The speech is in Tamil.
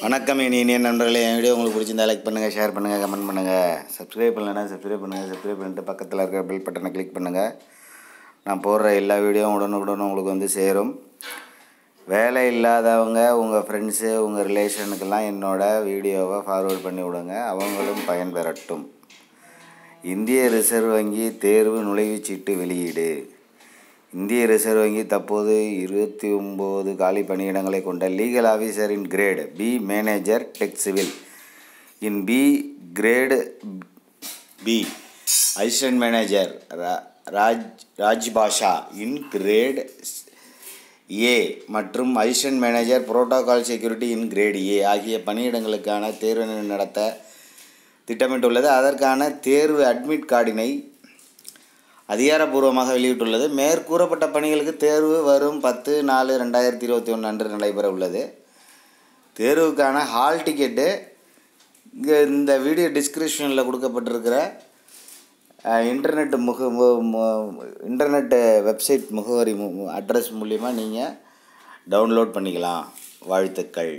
வணக்கம் இனிய நண்பர்களே என் வீடியோ உங்களுக்கு பிடிச்சிருந்தா லைக் பண்ணுங்கள் ஷேர் பண்ணுங்கள் கமெண்ட் பண்ணுங்கள் சப்ஸ்கிரைப் பண்ணலைன்னா சப்ஸ்கிரைப் பண்ணுங்கள் சப்ஸ்கிரைப் பண்ணிட்டு பக்கத்தில் இருக்கிற பில் பட்டனை கிளிக் பண்ணுங்கள் நான் போடுற எல்லா வீடியோவும் உடனுக்குடன் உங்களுக்கு வந்து சேரும் வேலை இல்லாதவங்க உங்கள் ஃப்ரெண்ட்ஸு உங்கள் ரிலேஷனுக்கெல்லாம் என்னோடய வீடியோவை ஃபார்வேர்ட் பண்ணி விடுங்க அவங்களும் பயன்பெறட்டும் இந்திய ரிசர்வ் வங்கி தேர்வு நுழைவுச்சீட்டு வெளியீடு இந்திய ரிசர்வ் வங்கி தற்போது இருபத்தி ஒம்பது காலி பணியிடங்களை கொண்ட legal officer in grade B manager tech civil in B grade B assistant manager Raj Rajbhasha in grade A மற்றும் assistant manager protocol security in grade A ஆகிய பணியிடங்களுக்கான தேர்வு நடத்த திட்டமிட்டுள்ளது அதற்கான தேர்வு அட்மிட் கார்டினை அதிகாரப்பூர்வமாக வெளியிட்டுள்ளது மேற்கூறப்பட்ட பணிகளுக்கு தேர்வு வரும் பத்து நாலு ரெண்டாயிரத்தி இருபத்தி ஒன்று அன்று நடைபெற உள்ளது தேர்வுக்கான ஹால் டிக்கெட்டு இங்கே இந்த வீடியோ டிஸ்கிரிப்ஷனில் கொடுக்கப்பட்டிருக்கிற இன்டர்நெட் முக இன்டர்நெட்டு வெப்சைட் முகவரி அட்ரஸ் மூலிமா நீங்கள் டவுன்லோட் பண்ணிக்கலாம் வாழ்த்துக்கள்